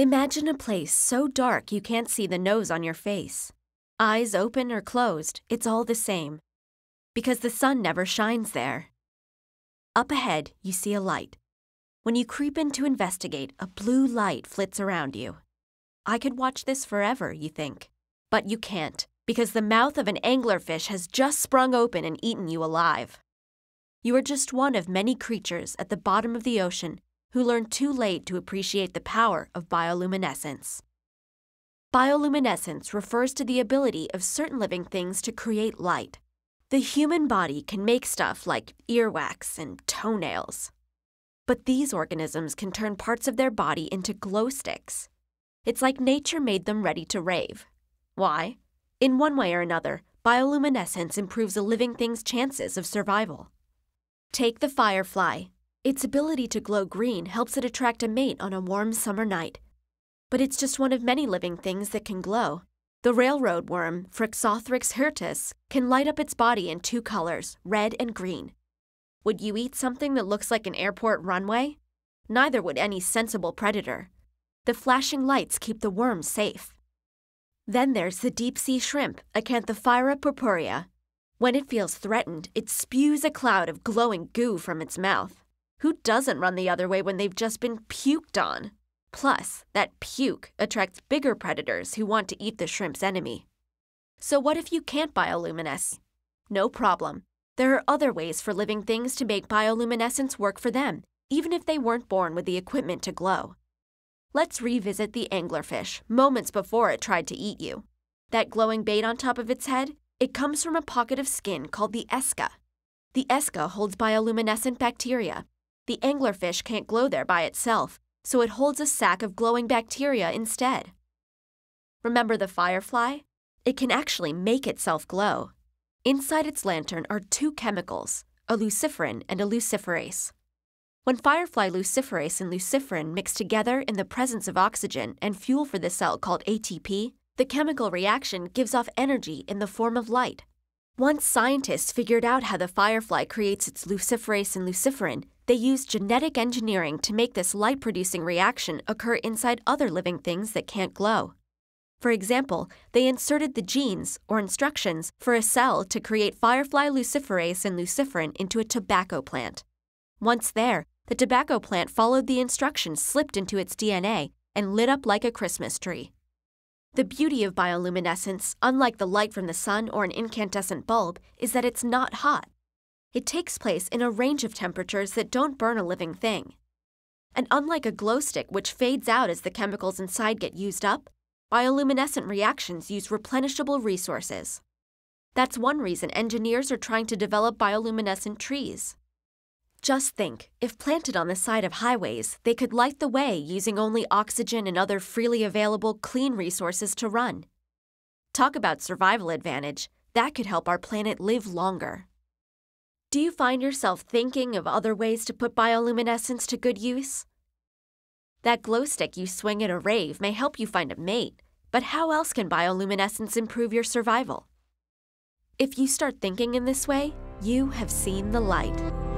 Imagine a place so dark you can't see the nose on your face. Eyes open or closed, it's all the same. Because the sun never shines there. Up ahead, you see a light. When you creep in to investigate, a blue light flits around you. I could watch this forever, you think. But you can't, because the mouth of an anglerfish has just sprung open and eaten you alive. You are just one of many creatures at the bottom of the ocean who learned too late to appreciate the power of bioluminescence. Bioluminescence refers to the ability of certain living things to create light. The human body can make stuff like earwax and toenails. But these organisms can turn parts of their body into glow sticks. It's like nature made them ready to rave. Why? In one way or another, bioluminescence improves a living thing's chances of survival. Take the firefly, its ability to glow green helps it attract a mate on a warm summer night. But it's just one of many living things that can glow. The railroad worm, Phrixothrix hirtus, can light up its body in two colors, red and green. Would you eat something that looks like an airport runway? Neither would any sensible predator. The flashing lights keep the worm safe. Then there's the deep sea shrimp, Acanthophyra purpurea. When it feels threatened, it spews a cloud of glowing goo from its mouth. Who doesn't run the other way when they've just been puked on? Plus, that puke attracts bigger predators who want to eat the shrimp's enemy. So, what if you can't bioluminesce? No problem. There are other ways for living things to make bioluminescence work for them, even if they weren't born with the equipment to glow. Let's revisit the anglerfish moments before it tried to eat you. That glowing bait on top of its head? It comes from a pocket of skin called the esca. The esca holds bioluminescent bacteria, the anglerfish can't glow there by itself, so it holds a sac of glowing bacteria instead. Remember the firefly? It can actually make itself glow. Inside its lantern are two chemicals, a luciferin and a luciferase. When firefly luciferase and luciferin mix together in the presence of oxygen and fuel for the cell called ATP, the chemical reaction gives off energy in the form of light. Once scientists figured out how the firefly creates its luciferase and luciferin, they used genetic engineering to make this light producing reaction occur inside other living things that can't glow. For example, they inserted the genes, or instructions, for a cell to create firefly luciferase and luciferin into a tobacco plant. Once there, the tobacco plant followed the instructions slipped into its DNA and lit up like a Christmas tree. The beauty of bioluminescence, unlike the light from the sun or an incandescent bulb, is that it's not hot. It takes place in a range of temperatures that don't burn a living thing. And unlike a glow stick, which fades out as the chemicals inside get used up, bioluminescent reactions use replenishable resources. That's one reason engineers are trying to develop bioluminescent trees. Just think, if planted on the side of highways, they could light the way using only oxygen and other freely available clean resources to run. Talk about survival advantage, that could help our planet live longer. Do you find yourself thinking of other ways to put bioluminescence to good use? That glow stick you swing at a rave may help you find a mate, but how else can bioluminescence improve your survival? If you start thinking in this way, you have seen the light.